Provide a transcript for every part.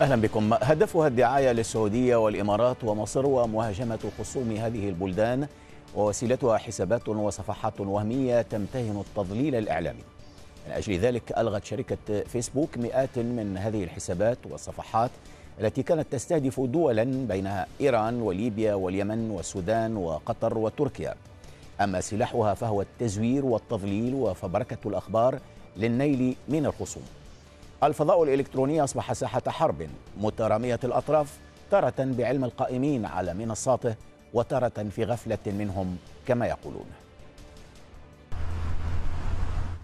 أهلا بكم هدفها الدعاية للسعودية والإمارات ومصر ومهاجمة خصوم هذه البلدان ووسيلتها حسابات وصفحات وهمية تمتهن التضليل الإعلامي من أجل ذلك ألغت شركة فيسبوك مئات من هذه الحسابات والصفحات التي كانت تستهدف دولا بينها إيران وليبيا واليمن والسودان وقطر وتركيا أما سلاحها فهو التزوير والتضليل وفبركة الأخبار للنيل من الخصوم الفضاء الإلكتروني أصبح ساحة حرب مترامية الأطراف تارة بعلم القائمين على منصاته وتارة في غفلة منهم كما يقولون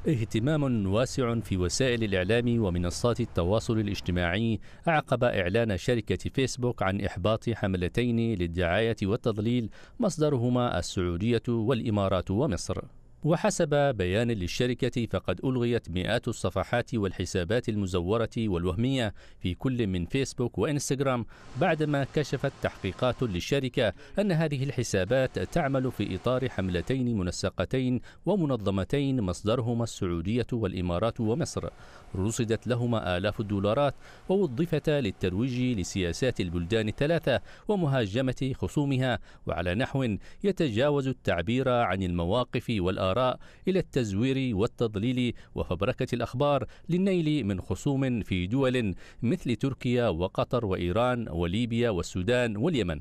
اهتمام واسع في وسائل الإعلام ومنصات التواصل الاجتماعي أعقب إعلان شركة فيسبوك عن إحباط حملتين للدعاية والتضليل مصدرهما السعودية والإمارات ومصر وحسب بيان للشركة فقد ألغيت مئات الصفحات والحسابات المزورة والوهمية في كل من فيسبوك وإنستغرام بعدما كشفت تحقيقات للشركة أن هذه الحسابات تعمل في إطار حملتين منسقتين ومنظمتين مصدرهما السعودية والإمارات ومصر رصدت لهما آلاف الدولارات ووظفتا للترويج لسياسات البلدان الثلاثة ومهاجمة خصومها وعلى نحو يتجاوز التعبير عن المواقف والآراء الآراء إلى التزوير والتضليل وفبركة الأخبار للنيل من خصوم في دول مثل تركيا وقطر وإيران وليبيا والسودان واليمن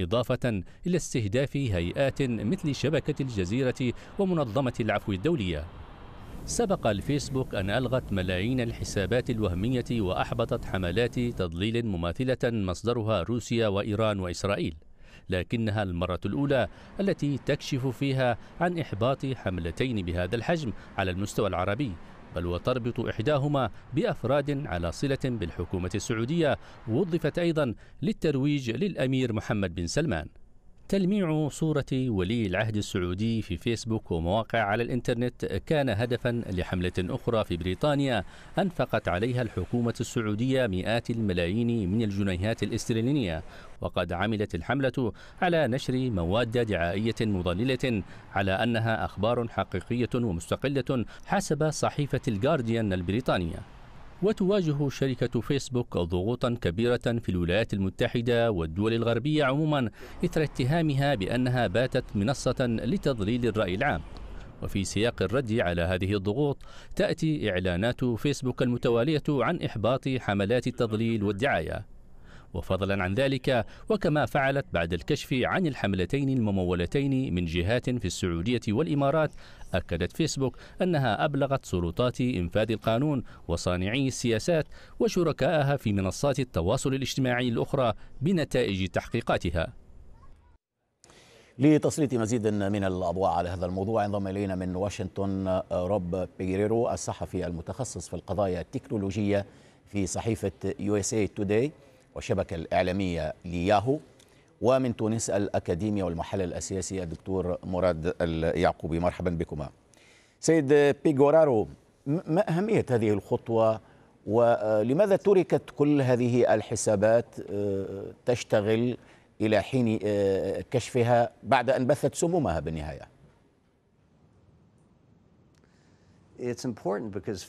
إضافة إلى استهداف هيئات مثل شبكة الجزيرة ومنظمة العفو الدولية سبق الفيسبوك أن ألغت ملايين الحسابات الوهمية وأحبطت حملات تضليل مماثلة مصدرها روسيا وإيران وإسرائيل لكنها المرة الأولى التي تكشف فيها عن إحباط حملتين بهذا الحجم على المستوى العربي بل وتربط إحداهما بأفراد على صلة بالحكومة السعودية وظفت أيضا للترويج للأمير محمد بن سلمان تلميع صورة ولي العهد السعودي في فيسبوك ومواقع على الإنترنت كان هدفا لحملة أخرى في بريطانيا أنفقت عليها الحكومة السعودية مئات الملايين من الجنيهات الاسترلينية وقد عملت الحملة على نشر مواد دعائية مضللة على أنها أخبار حقيقية ومستقلة حسب صحيفة الجارديان البريطانية وتواجه شركة فيسبوك ضغوطا كبيرة في الولايات المتحدة والدول الغربية عموما إثر اتهامها بأنها باتت منصة لتضليل الرأي العام وفي سياق الرد على هذه الضغوط تأتي إعلانات فيسبوك المتوالية عن إحباط حملات التضليل والدعاية وفضلا عن ذلك وكما فعلت بعد الكشف عن الحملتين الممولتين من جهات في السعودية والإمارات أكدت فيسبوك أنها أبلغت سلطات إنفاذ القانون وصانعي السياسات وشركائها في منصات التواصل الاجتماعي الأخرى بنتائج تحقيقاتها لتسليط مزيد من الأضواء على هذا الموضوع انضم إلينا من واشنطن روب بيريرو الصحفي المتخصص في القضايا التكنولوجية في صحيفة USA إيه Today والشبكة الإعلامية لياهو ومن تونس الأكاديمية والمحلل السياسي الدكتور مراد اليعقوبي مرحبا بكما سيد بيغورارو ما أهمية هذه الخطوة ولماذا تركت كل هذه الحسابات آه، تشتغل إلى حين آه، كشفها بعد أن بثت سمومها بالنهاية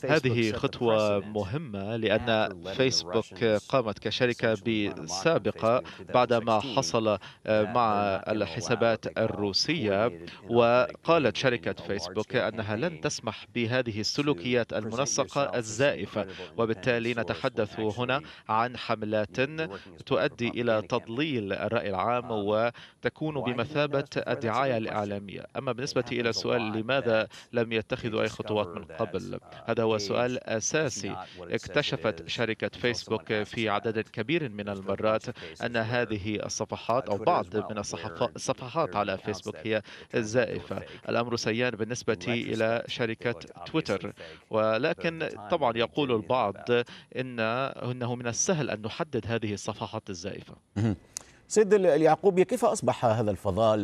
هذه خطوة مهمة لأن فيسبوك قامت كشركة بسابقة بعدما حصل آه، مع الحسابات الروسية وقالت شركة فيسبوك أنها لن تسمح بهذه السلوكيات المنسقة الزائفة وبالتالي نتحدث هنا عن حملات تؤدي إلى تضليل الرأي العام um, وتكون بمثابة الدعاية الإعلامية أما بالنسبة إلى السؤال لماذا لم يتخذوا أي خطوات من قبل آه، هذا هو سؤال أساسي اكتشفت شركة فيسبوك في عدد كبير من المرات أن هذه الصفحات أو بعض من الصفحات على فيسبوك هي زائفة الأمر سيان بالنسبة إلى شركة تويتر ولكن طبعا يقول البعض إن إنه من السهل أن نحدد هذه الصفحات الزائفة سيد اليعقوبي كيف أصبح هذا الفضاء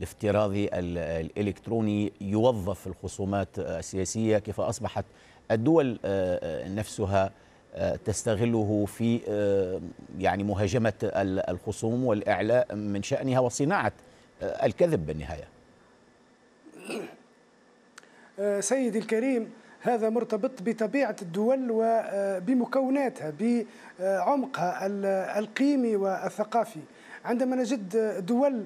الافتراضي الالكتروني يوظف الخصومات السياسيه كيف اصبحت الدول آه، آه، نفسها آه، تستغله في يعني مهاجمه الخصوم والاعلاء من شانها وصناعه الكذب بالنهايه. سيدي الكريم هذا مرتبط بطبيعه الدول وبمكوناتها بعمقها القيمي والثقافي عندما نجد دول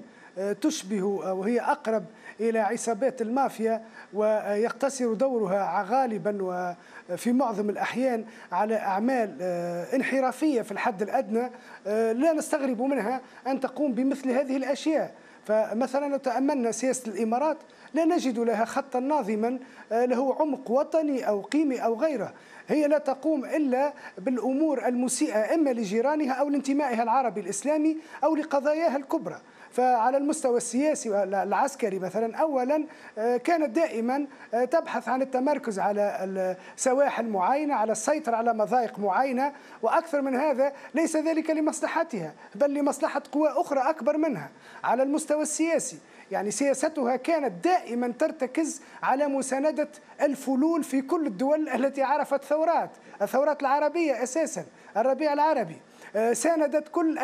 تشبه وهي أقرب إلى عصابات المافيا ويقتصر دورها غالبا وفي معظم الأحيان على أعمال آه، انحرافية في الحد الأدنى آه، لا نستغرب منها أن تقوم بمثل هذه الأشياء فمثلا لو تأملنا سياسة الإمارات لا نجد لها خطا ناظما آه، له عمق وطني أو قيمي أو غيره هي لا تقوم إلا بالأمور المسيئة إما لجيرانها أو لانتمائها العربي الإسلامي أو لقضاياها الكبرى فعلى المستوى السياسي والعسكري مثلا أولا آه، كانت دائما آه، تبحث عن التمركز على سواحل معينة على السيطرة على مضايق معينة وأكثر من هذا ليس ذلك لمصلحتها بل لمصلحة قوى أخرى أكبر منها على المستوى السياسي يعني سياستها كانت دائما ترتكز على مساندة الفلول في كل الدول التي عرفت ثورات الثورات العربية أساسا الربيع العربي آه، ساندت كل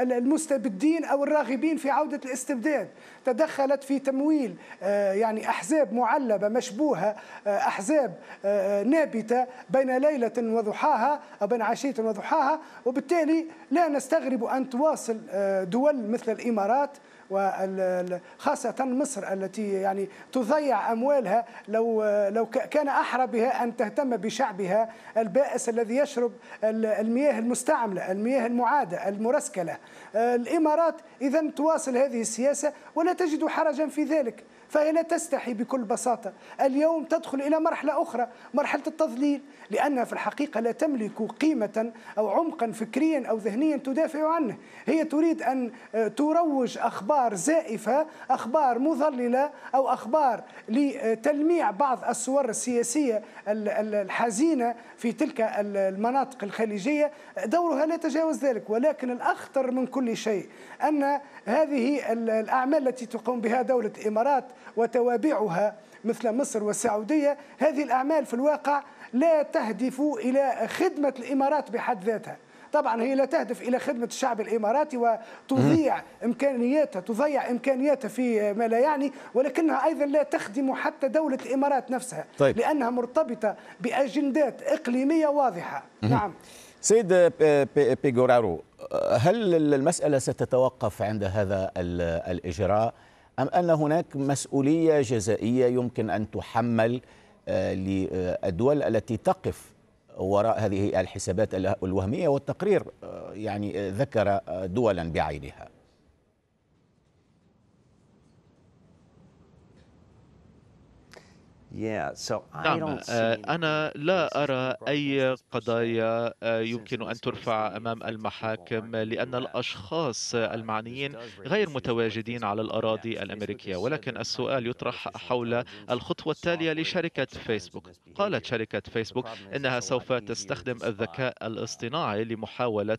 المستبدين أو الراغبين في عودة الاستبداد تدخلت في تمويل آه، يعني أحزاب معلبة مشبوهة آه، أحزاب نابتة بين ليلة وضحاها أو بين عشية وضحاها وبالتالي لا نستغرب أن تواصل دول مثل الإمارات وخاصة مصر التي يعني تضيع أموالها لو لو كان أحرى بها أن تهتم بشعبها البائس الذي يشرب المياه المستعملة المياه المعادة المرسكلة آه، الإمارات إذا تواصل هذه السياسة ولا تجد حرجا في ذلك فهي لا تستحي بكل بساطة اليوم تدخل إلى مرحلة أخرى مرحلة التضليل لأنها في الحقيقة لا تملك قيمة أو عمقا فكريا أو ذهنيا تدافع عنه هي تريد أن تروج أخبار زائفة أخبار مضللة أو أخبار لتلميع بعض الصور السياسية الحزينة في تلك المناطق الخليجية دورها لا يتجاوز ذلك ولكن الأخطر من كل شيء أن هذه الأعمال التي تقوم بها دولة الإمارات وتوابعها مثل مصر والسعودية هذه الأعمال في الواقع لا تهدف إلى خدمة الإمارات بحد ذاتها طبعا هي لا تهدف الى خدمه الشعب الاماراتي وتضيع امكانياتها تضيع امكانياتها في ما لا يعني ولكنها ايضا لا تخدم حتى دوله الامارات نفسها طيب. لانها مرتبطه باجندات اقليميه واضحه مم. نعم سيد بيغورارو هل المساله ستتوقف عند هذا الاجراء أم أن هناك مسؤولية جزائية يمكن أن تحمل آه، للدول التي تقف وراء هذه الحسابات الوهمية والتقرير آه، يعني آه، ذكر دولا بعينها نعم آه، أنا لا أرى أي قضايا يمكن أن ترفع أمام المحاكم لأن الأشخاص المعنيين غير متواجدين على الأراضي الأمريكية ولكن السؤال يطرح حول الخطوة التالية لشركة فيسبوك قالت شركة فيسبوك إنها سوف تستخدم الذكاء الاصطناعي لمحاولة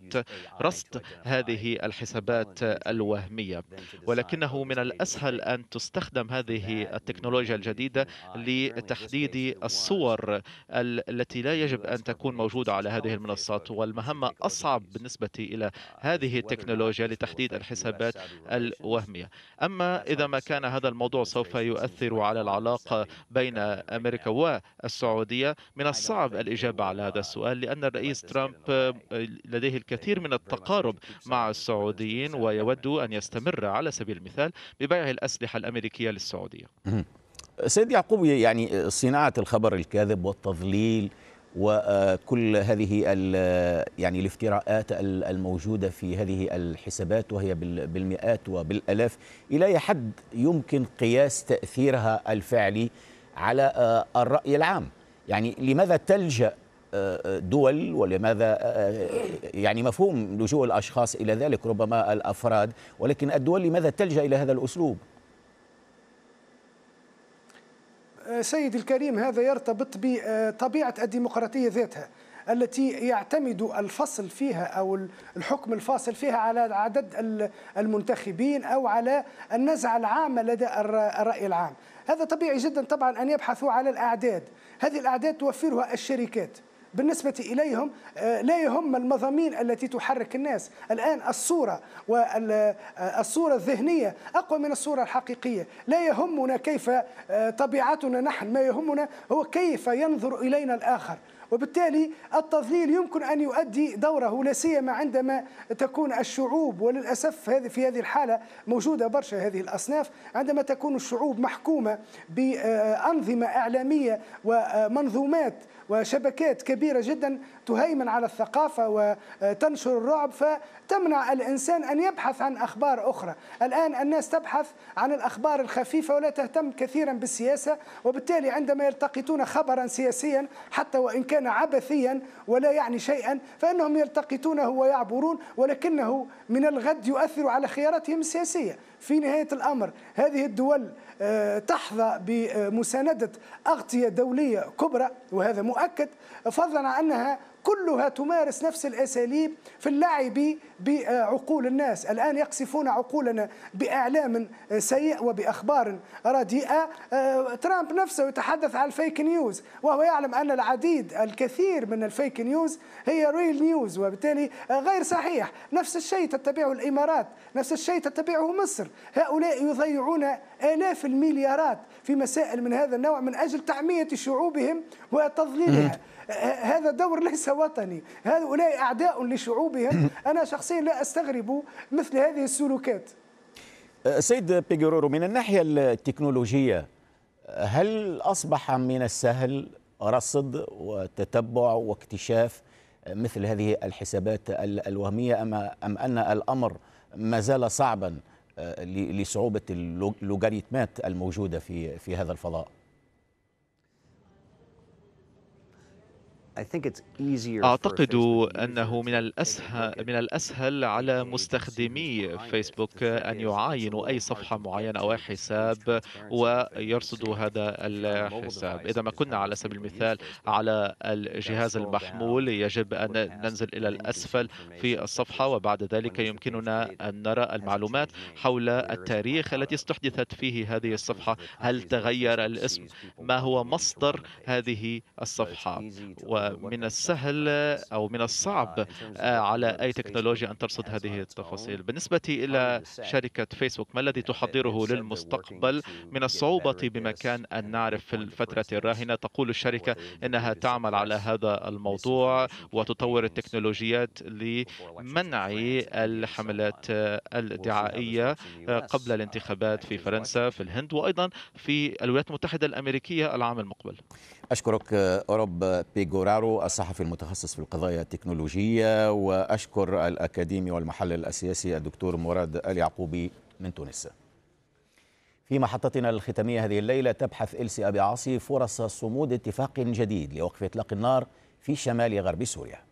رصد هذه الحسابات الوهمية ولكنه من الأسهل أن تستخدم هذه التكنولوجيا الجديدة لي لتحديد الصور التي لا يجب أن تكون موجودة على هذه المنصات والمهمة أصعب بالنسبة إلى uh, هذه التكنولوجيا لتحديد الحسابات الوهمية أما إذا ما كان هذا الموضوع سوف يؤثر على العلاقة بين أمريكا والسعودية من الصعب الإجابة على هذا uh, السؤال لأن الرئيس ترامب لديه الكثير من التقارب مع السعوديين ويود أن يستمر على سبيل المثال ببيع الأسلحة الأمريكية للسعودية سيد يعقوب يعني صناعة الخبر الكاذب والتضليل وكل هذه يعني الافتراءات الموجودة في هذه الحسابات وهي بالمئات وبالألاف إلى أي حد يمكن قياس تأثيرها الفعلي على آه، الرأي العام يعني لماذا تلجأ آه، دول ولماذا آه، يعني مفهوم لجوء الاشخاص الى ذلك ربما الافراد ولكن الدول لماذا تلجا الى هذا الاسلوب؟ سيد الكريم هذا يرتبط بطبيعة الديمقراطية ذاتها التي يعتمد الفصل فيها او الحكم الفاصل فيها على عدد المنتخبين او على النزعه العامه لدى الراي العام. هذا طبيعي جدا طبعا ان يبحثوا على الاعداد، هذه الاعداد توفرها الشركات. بالنسبة إليهم آه، لا يهم المضامين التي تحرك الناس الآن الصورة والصورة آه، الذهنية أقوى من الصورة الحقيقية لا يهمنا كيف آه، طبيعتنا نحن ما يهمنا هو كيف ينظر إلينا الآخر وبالتالي التضليل يمكن أن يؤدي دوره لا سيما عندما تكون الشعوب وللأسف هذه في هذه الحالة موجودة برشا هذه الأصناف عندما تكون الشعوب محكومة بأنظمة إعلامية ومنظومات وشبكات كبيرة جدا تهيمن على الثقافة وتنشر الرعب فتمنع الإنسان أن يبحث عن أخبار أخرى الآن الناس تبحث عن الأخبار الخفيفة ولا تهتم كثيرا بالسياسة وبالتالي عندما يلتقطون خبرا سياسيا حتى وإن كان عبثيا ولا يعني شيئا فإنهم يلتقطونه ويعبرون ولكنه من الغد يؤثر على خياراتهم السياسية في نهاية الأمر هذه الدول آه، تحظى بمساندة أغطية دولية كبرى وهذا مؤكد فضلا عن أنها كلها تمارس نفس الأساليب في اللعب بعقول الناس الآن يقصفون عقولنا بأعلام سيء وبأخبار رديئة آه، ترامب نفسه يتحدث عن الفيك نيوز وهو يعلم أن العديد الكثير من الفيك نيوز هي ريل نيوز وبالتالي آه، غير صحيح نفس الشيء تتبعه الإمارات نفس الشيء تتبعه مصر هؤلاء يضيعون آلاف المليارات في مسائل من هذا النوع من أجل تعمية شعوبهم وتضليلها آه، آه، هذا دور ليس وطني هؤلاء أعداء لشعوبهم أنا شخصيا لا أستغرب مثل هذه السلوكات آه، سيد بيجورورو من الناحية التكنولوجية هل أصبح من السهل رصد وتتبع واكتشاف مثل هذه الحسابات الوهمية أم أن الأمر ما زال صعبا آه، لصعوبة اللوغاريتمات الموجودة في في هذا الفضاء أعتقد أنه من الأسهل من الأسهل على مستخدمي فيسبوك أن يعاينوا أي صفحة معينة أو أي حساب ويرصدوا هذا الحساب إذا ما كنا على سبيل المثال على الجهاز المحمول يجب أن ننزل إلى الأسفل في الصفحة وبعد ذلك يمكننا أن نرى المعلومات حول التاريخ التي استحدثت فيه هذه الصفحة هل تغير الاسم ما هو مصدر هذه الصفحة و من السهل أو من الصعب آه، آه، على أي تكنولوجيا أن ترصد هذه التفاصيل بالنسبة إلى شركة فيسبوك ما الذي تحضره للمستقبل من الصعوبة بمكان أن نعرف في الفترة الراهنة تقول الشركة أنها تعمل على هذا الموضوع وتطور التكنولوجيات لمنع الحملات الدعائية آه، قبل الانتخابات في فرنسا في الهند وأيضا في الولايات المتحدة الأمريكية العام المقبل أشكرك آه، أوروب بيجورارو الصحفي المتخصص في القضايا التكنولوجية وأشكر الأكاديمي والمحلل السياسي الدكتور مراد اليعقوبي من تونس في محطتنا الختامية هذه الليلة تبحث إلسي أبي عاصي فرص صمود اتفاق جديد لوقف إطلاق النار في شمال غرب سوريا